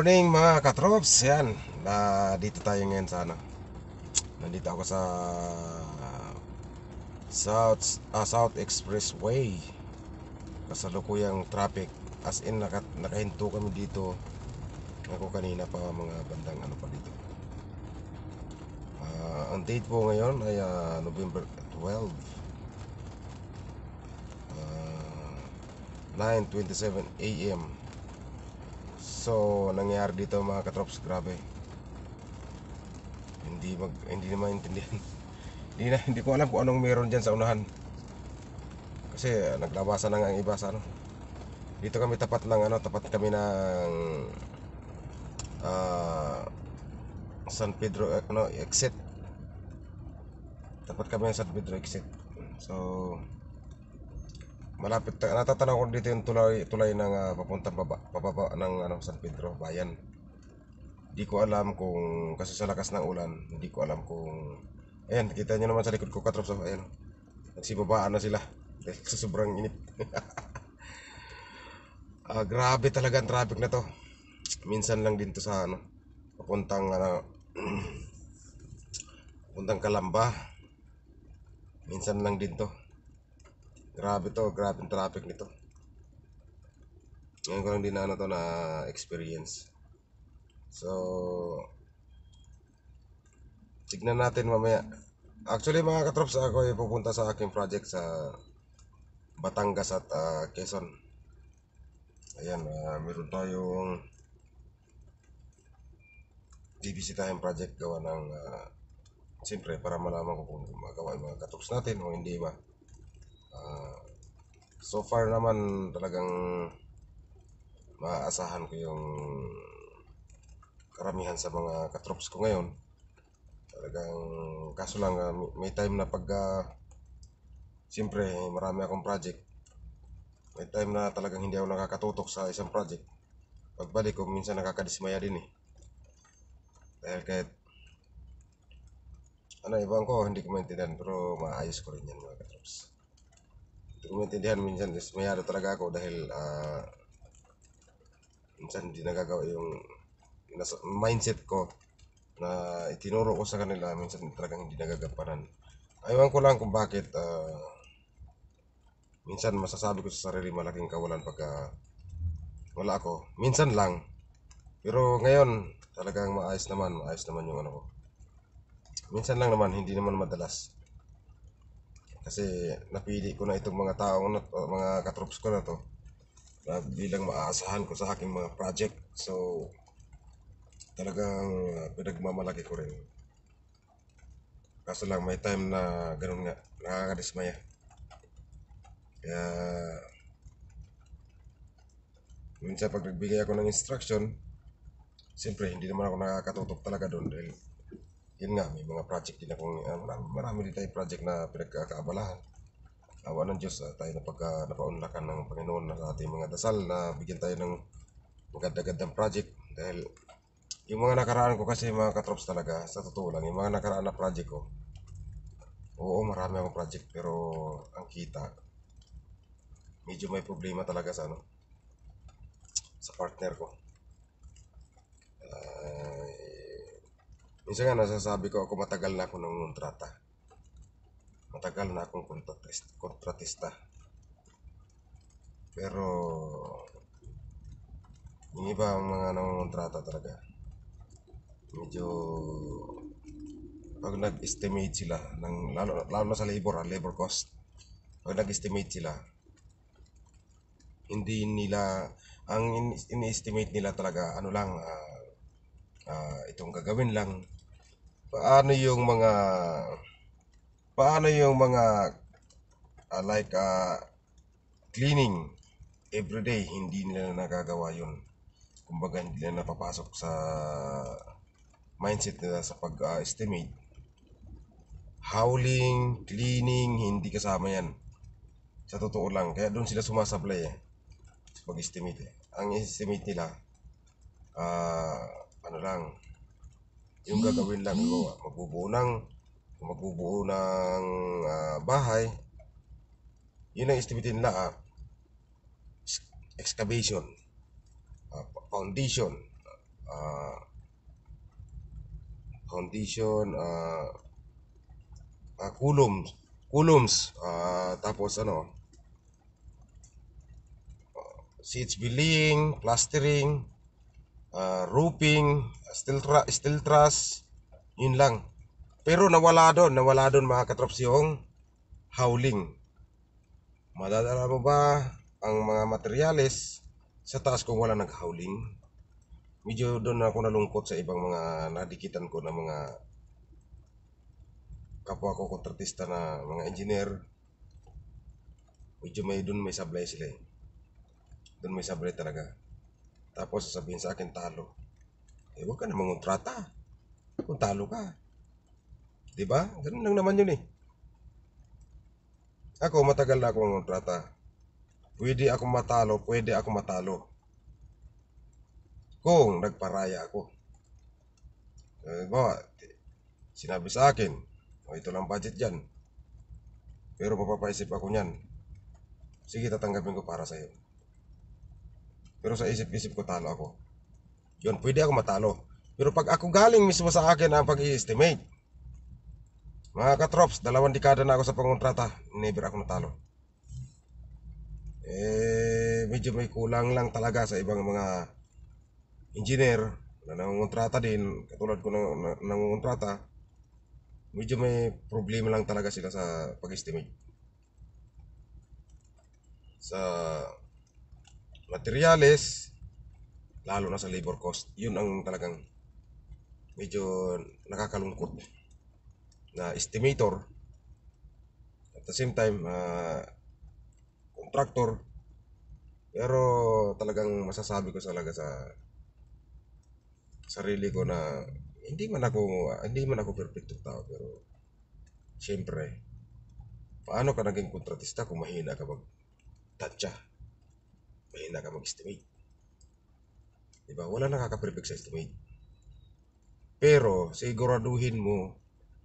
morning mga katrops Yan, uh, dito tayo ngayon sa ano Nandito ako sa South, uh, South Expressway Kasalukuyang traffic As in naka, nakahinto kami dito Ako kanina pa mga bandang ano pa dito uh, Ang date po ngayon ay uh, November 12 uh, 9.27 a.m. So, nangyari dito mga katrops, grabe. Hindi mag hindi na maintindihan. hindi na hindi ko alam kung anong meron diyan sa unahan. Kasi uh, ah, naglabasan na nga ang iba sa ano. Dito kami tapat ng ano, tapat kami ng uh, San Pedro uh, ano, exit. Tapat kami ng San Pedro exit. So, malapit natatanaw ko dito yung tulay tulay ng uh, papuntang baba pababa ng ano San Pedro bayan hindi ko alam kung kasi sa lakas ng ulan hindi ko alam kung ayan kita niyo naman sa likod ko katrop sa ayan nagsibabaan na sila sa sobrang init uh, grabe talaga ang traffic na to minsan lang din to sa ano papuntang ano papuntang Kalamba minsan lang din to Grabe to, grabe yung traffic nito. Ngayon ko lang din ano to na experience. So, tignan natin mamaya. Actually mga katrops, ako ay pupunta sa aking project sa Batangas at uh, Quezon. Ayan, uh, meron tayong bibisitahin project gawa ng uh, siyempre para malaman ko kung magawa mga katrops natin o hindi ba. Ah, so far naman talagang maaasahan ko yung karamihan sa mga katrops ko ngayon talagang kaso lang uh, may time na pag uh, siyempre marami akong project may time na talagang hindi ako nakakatutok sa isang project pagbalik ko minsan nakakadismaya din eh dahil kahit ano ibang ko hindi ko maintindihan pero maayos ko rin yan mga katrops umintindihan minsan dismayado talaga ako dahil uh, minsan hindi nagagawa yung mindset ko na itinuro ko sa kanila minsan talagang hindi nagagampanan ayaw ko lang kung bakit uh, minsan masasabi ko sa sarili malaking kawalan pagka wala ako minsan lang pero ngayon talagang maayos naman maayos naman yung ano ko minsan lang naman hindi naman madalas kasi napili ko na itong mga tao na to, mga katrops ko na to bilang maaasahan ko sa aking mga project. So, talagang ah, pinagmamalaki ko rin. Kaso lang may time na ganun nga, nakakadismaya. Kaya, minsan pag nagbigay ako ng instruction, siyempre hindi naman ako nakakatutok talaga doon dahil yun nga, may mga project din akong, ah, marami, marami din tayong project na pinagkakaabalahan. Awa ah, ng Diyos, uh, tayo napagka, napaunlakan ng Panginoon na ating mga dasal na bigyan tayo ng maganda-gandang project dahil yung mga nakaraan ko kasi mga katrops talaga, sa totoo lang, yung mga nakaraan na project ko, oo marami akong project pero ang kita, medyo may problema talaga sa ano, sa partner ko. Minsan nga nasasabi ko ako matagal na ako ng kontrata. Matagal na akong kontratista. kontratista. Pero yung iba ang mga nangongontrata talaga. Medyo pag nag-estimate sila ng lalo, lalo na sa labor, ha, ah, labor cost. Pag nag-estimate sila, hindi nila ang in-estimate nila talaga ano lang uh, uh, itong gagawin lang paano yung mga paano yung mga uh, like uh, cleaning everyday hindi nila nagagawa yun kumbaga hindi nila napapasok sa mindset nila sa pag-estimate ah, howling, cleaning, hindi kasama yan sa totoo lang kaya doon sila sumasablay eh sa pag-estimate eh. ang estimate nila uh, ano lang yung gagawin lang, yung magbubuo ng, magbubuo ng uh, bahay, yun ang estimate nila, uh, excavation, uh, foundation, uh, foundation, uh, uh, columns, columns, uh, tapos ano, uh, seats building, plastering, uh, roofing, steel, tra- steel truss, yun lang. Pero nawala doon, nawala doon mga katrops yung howling. Madadala mo ba ang mga materyales sa taas kung wala nag-howling? Medyo doon ako nalungkot sa ibang mga nadikitan ko na mga kapwa ko kontratista na mga engineer. Medyo may doon may sablay sila eh. Doon may sablay talaga. Tapos sabihin sa akin, talo. Eh, huwag ka na mangontrata. Kung talo ka. Diba? Ganun lang naman yun eh. Ako, matagal na akong mangontrata. Pwede ako matalo, pwede ako matalo. Kung nagparaya ako. Eh, ba, sinabi sa akin, oh, ito lang budget yan. Pero mapapaisip ako niyan. Sige, tatanggapin ko para sa iyo. Pero sa isip-isip ko talo ako. Yun, pwede ako matalo. Pero pag ako galing mismo sa akin ang pag-i-estimate, mga katrops, dalawang dekada na ako sa pangontrata, never ako natalo. Eh, medyo may kulang lang talaga sa ibang mga engineer na nangongontrata din, katulad ko na nangongontrata, medyo may problema lang talaga sila sa pag-estimate. Sa materials, lalo na sa labor cost, yun ang talagang medyo nakakalungkot na estimator at the same time uh, contractor pero talagang masasabi ko talaga sa sarili ko na hindi man ako hindi man ako perfectong tao pero syempre paano ka naging kontratista kung mahina ka mag tatsa may na ka mag-estimate. Diba? Wala nakaka-prefix sa estimate. Pero, siguraduhin mo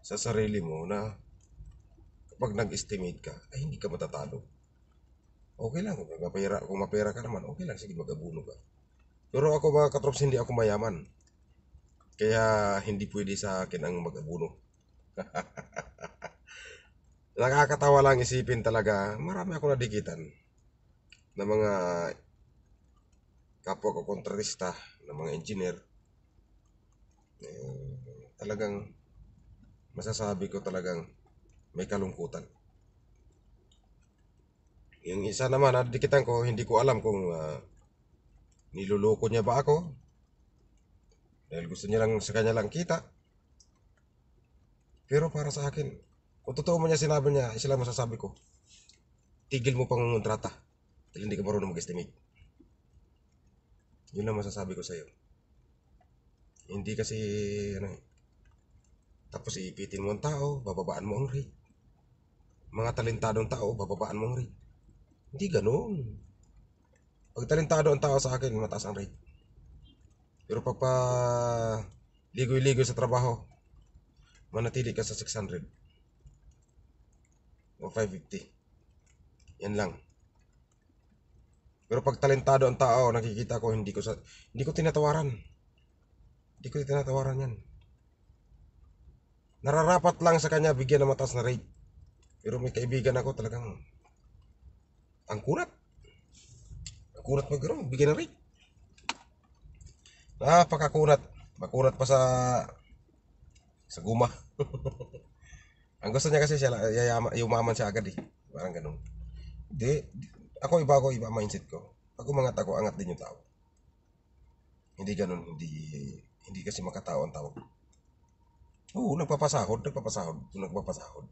sa sarili mo na kapag nag-estimate ka, ay hindi ka matatalo. Okay lang, kung mapera, kung mapera ka naman, okay lang, sige mag-abuno ka. Pero ako mga katrops, hindi ako mayaman. Kaya hindi pwede sa akin ang mag-abuno. Nakakatawa lang isipin talaga, marami ako nadikitan na mga kapwa ko kontratista, na mga engineer, eh, talagang masasabi ko talagang may kalungkutan. Yung isa naman, nadikitan ko, hindi ko alam kung uh, ah, niluloko niya ba ako. Dahil gusto niya lang sa kanya lang kita. Pero para sa akin, kung totoo man niya sinabi niya, isa lang masasabi ko. Tigil mo pang kontrata hindi ka marunong mag-estimate. Yun lang masasabi ko sa'yo. Hindi kasi, ano eh, tapos iipitin mo ang tao, bababaan mo ang rate. Mga talentadong tao, bababaan mo ang rate. Hindi ganun. Pag talentado ang tao sa akin, mataas ang rate. Pero pag pa ligoy-ligoy sa trabaho, manatili ka sa 600 o 550. Yan lang. Pero pag talentado ang tao, nakikita ko hindi ko sa hindi ko tinatawaran. Hindi ko tinatawaran 'yan. Nararapat lang sa kanya bigyan ng mataas na rate. Pero may kaibigan ako talagang ang kunat. Ang kunat pa gano'n, bigyan ng rate. Napakakunat. Makunat pa sa sa guma. ang gusto niya kasi siya yayaman, yumaman siya agad eh. Parang ganun. Di, ako iba ako, iba mindset ko. Pag umangat ako, angat din yung tao. Hindi ganun, hindi hindi kasi makatao ang tao. Oo, nagpapasahod, nagpapasahod, nagpapasahod.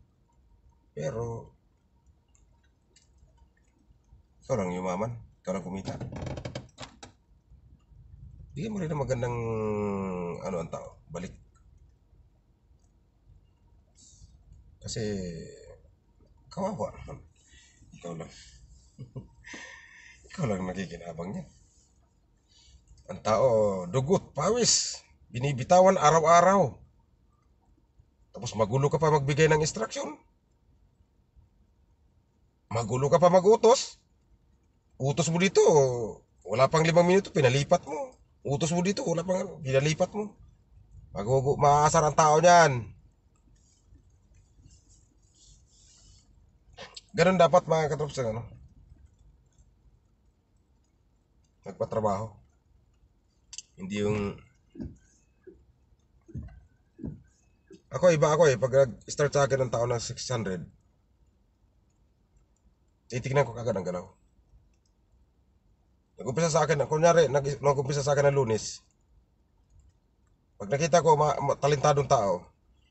Pero, ikaw lang yumaman, ikaw lang kumita. Bigyan mo rin ng magandang ano ang tao, balik. Kasi, kawawa naman. Ikaw lang. Ikaw lang nakikinabang niya. Ang tao, dugot, pawis, binibitawan araw-araw. Tapos magulo ka pa magbigay ng instruction. Magulo ka pa magutos. Utos mo dito, wala pang limang minuto, pinalipat mo. Utos mo dito, wala pang, pinalipat mo. Magugo, maasar ang tao niyan. Ganun dapat mga katrops, ano? nagpatrabaho. Hindi yung Ako iba ako eh pag start sa akin ng tao ng 600 titignan ko kagad ang galaw. Nag-umpisa sa akin, kunyari, nag-umpisa sa akin ng lunes. Pag nakita ko ma, ma, talentadong tao,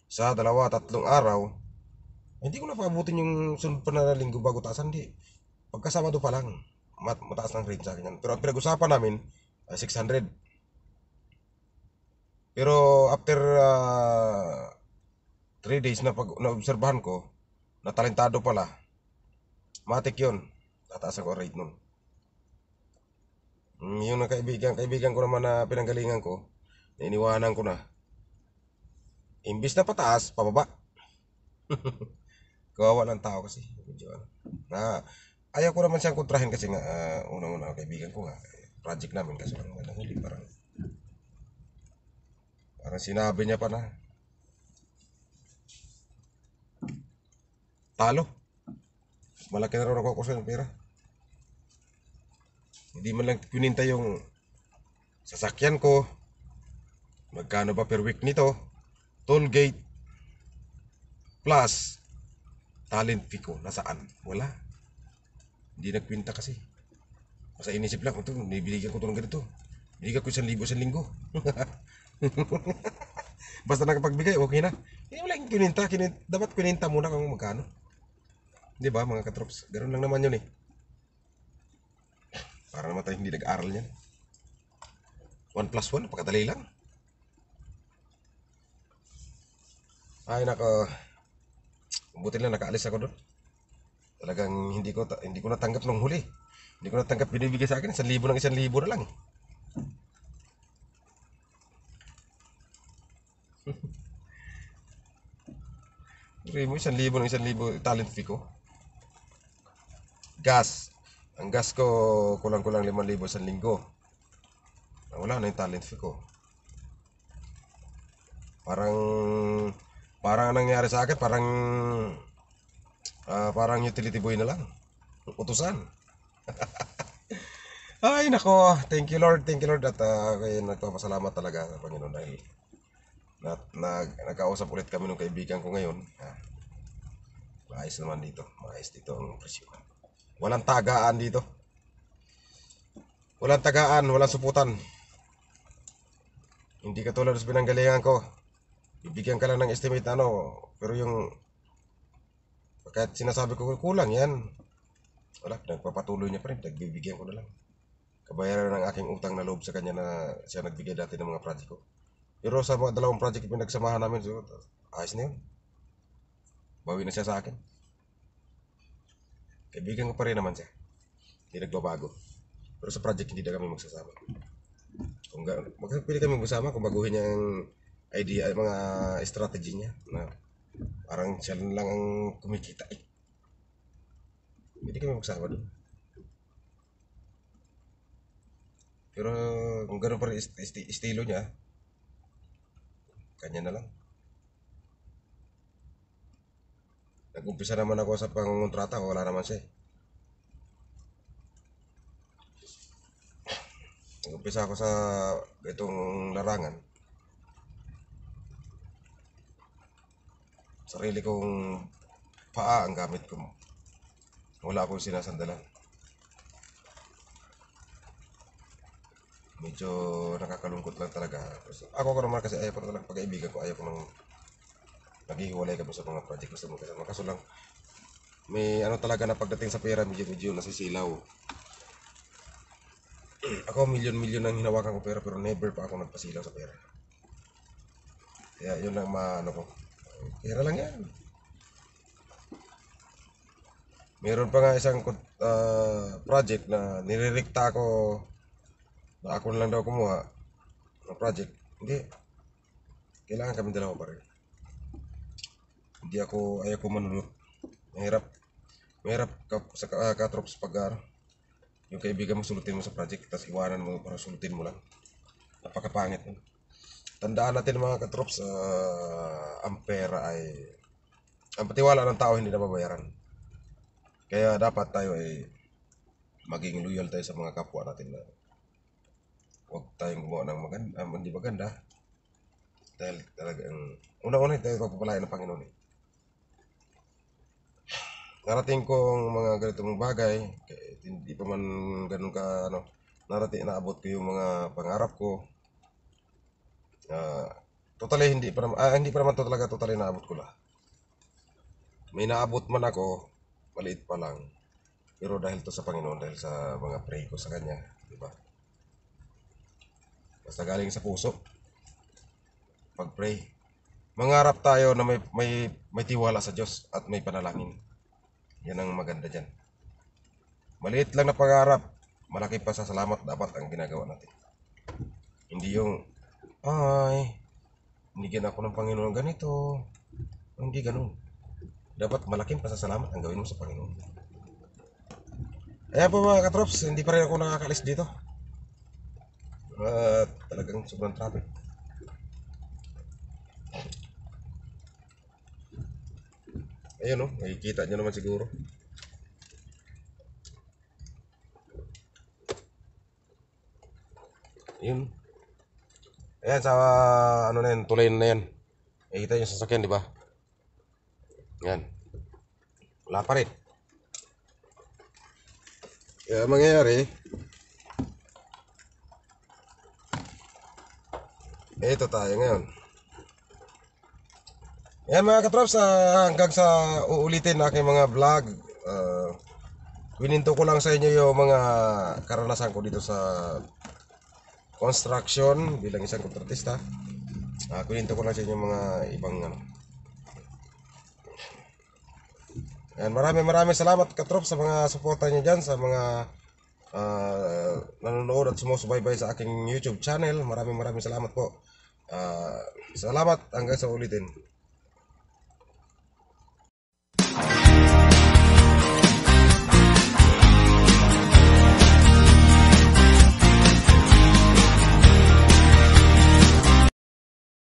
sa dalawa, tatlong araw, hindi ko na paabutin yung sunod pa na linggo bago taas, hindi. Pagkasabado pa lang mat mataas ng grade sa akin yan. Pero ang pinag-usapan namin, uh, 600. Pero after 3 uh, days na pag naobserbahan ko, natalentado pala. Matik yun. Tataas ako rate nun. Mm, yung kaibigan, kaibigan ko naman na pinanggalingan ko, iniwanan ko na. Imbis na pataas, pababa. Kawawa ng tao kasi. Medyo ano. Na, ayaw ko naman siyang kontrahin kasi nga uh, unang-una kaibigan ko nga eh, project namin kasi lang nanghuli parang parang sinabi niya pa na talo malaki na raw ako sa pera hindi man lang pininta yung sasakyan ko magkano ba per week nito toll gate plus talent fee ko nasaan wala hindi nagpinta kasi. Basta inisip lang, ito, nibigyan ko ito ng ganito. Binigyan ko isang libo, isang linggo. Basta nakapagbigay, okay na. Hindi eh, wala yung kininta. kininta. Dapat kininta muna kung magkano. Di ba mga katrops? Ganun lang naman yun eh. Para naman tayo hindi nag-aral niyan. 1 plus 1, pakadali lang. Ay nako. Buti lang nakaalis ako doon. Talagang hindi ko hindi ko natanggap nung huli. Hindi ko natanggap binibigay sa akin 1,000 ng 1,000 na lang. Tuloy mo, isang libo ng isang libo talent fee ko. Gas. Ang gas ko, kulang-kulang limang libo sa linggo. Wala na yung talent fee ko. Parang, parang nangyari sa akin, parang uh, parang utility boy na lang. Utusan. Ay, nako. Thank you, Lord. Thank you, Lord. At uh, ah, kayo, nagpapasalamat talaga sa Panginoon dahil na, nag, nagkausap ulit kami ng kaibigan ko ngayon. Uh, maayos naman dito. Maayos dito ang presyo. Walang tagaan dito. Walang tagaan, walang suputan. Hindi katulad sa pinanggalingan ko. Bibigyan ka lang ng estimate ano, pero yung kahit sinasabi ko kulang yan. Wala, nagpapatuloy niya pa rin. Nagbibigyan ko na lang. Kabayaran ng aking utang na loob sa kanya na siya nagbigay dati ng mga project ko. Pero sa mga dalawang project pinagsamahan namin, so, ayos na yun. Bawi na siya sa akin. Kaibigan ko pa rin naman siya. Hindi nagbabago. Pero sa project, hindi na kami magsasama. Kung magpili kami magsama, kung baguhin niya ang idea, mga strategy niya na Parang siya lang ang kumikita eh. Hindi kami magsama doon. Pero kung gano'n pa rin ist- ist- estilo niya, kanya na lang. Nag-umpisa naman ako sa pangontrata, wala naman siya eh. Nag-umpisa ako sa itong larangan. sarili kong paa ang gamit ko. Wala akong sinasandalan. Medyo nakakalungkot lang talaga. Ako ko naman kasi ayaw ko lang pag-aibigan ko. Ayaw ko nang naghihiwalay ka sa mga project. Gusto mo kasama. Kaso lang, may ano talaga na pagdating sa pera, medyo medyo nasisilaw. ako milyon-milyon ang hinawakan ko pera pero never pa ako nagpasilaw sa pera. Kaya yun ang maano ko. Pera lang yan. Meron pa nga isang uh, project na nirerikta ako na ako lang daw kumuha ng project. Hindi. Kailangan kami dalawa pa rin. Hindi ako, ayaw ko manulot. Mahirap. Mahirap ka, sa uh, ah, katrops pag uh, yung kaibigan mo sulutin mo sa project tapos iwanan mo para sulutin mo lang. Napakapangit. Eh. Tandaan natin mga katrops, uh, ang pera ay, ang patiwala ng tao hindi nababayaran. Kaya dapat tayo ay maging loyal tayo sa mga kapwa natin na huwag tayong gumawa ng maganda, um, hindi maganda. Dahil talagang, una-una tayo pagpapalain ng Panginoon eh. Narating kong mga ganitong bagay, hindi pa man ganun ka, ano, narating, naabot ko yung mga pangarap ko, Uh, totally hindi pa naman, ah, hindi pa naman to talaga totally naabot ko la. May naabot man ako, maliit pa lang. Pero dahil to sa Panginoon, dahil sa mga pray ko sa Kanya, di ba? Basta galing sa puso. Pag-pray. Mangarap tayo na may, may, may tiwala sa Diyos at may panalangin. Yan ang maganda dyan. Maliit lang na pangarap, malaki pa sa salamat dapat ang ginagawa natin. Hindi yung ay, hindi ako ng Panginoon ganito. Hindi ganun. Dapat malaking pasasalamat ang gawin mo sa Panginoon. Kaya po mga katrops, hindi pa rin ako nakakalis dito. Uh, talagang sobrang traffic. Ayun o, oh, makikita nyo naman siguro. Ayun. Ayan, sa ano na yan, tulay na yan. Eh, kita yung sasakyan, di ba? Ayan. Wala pa rin. Kaya mangyayari, ito tayo ngayon. Ayan mga katrops, uh, hanggang sa uulitin aking mga vlog, uh, ah, wininto ko lang sa inyo yung mga karanasan ko dito sa construction bilang isang kontratista. Uh, kuninto ko lang sa inyo mga ibang ano. Yan, maraming maraming salamat katrop sa mga suporta niyo diyan sa mga uh, nanonood at sumusubaybay sa aking YouTube channel. Maraming maraming salamat po. Uh, salamat hanggang sa ulitin.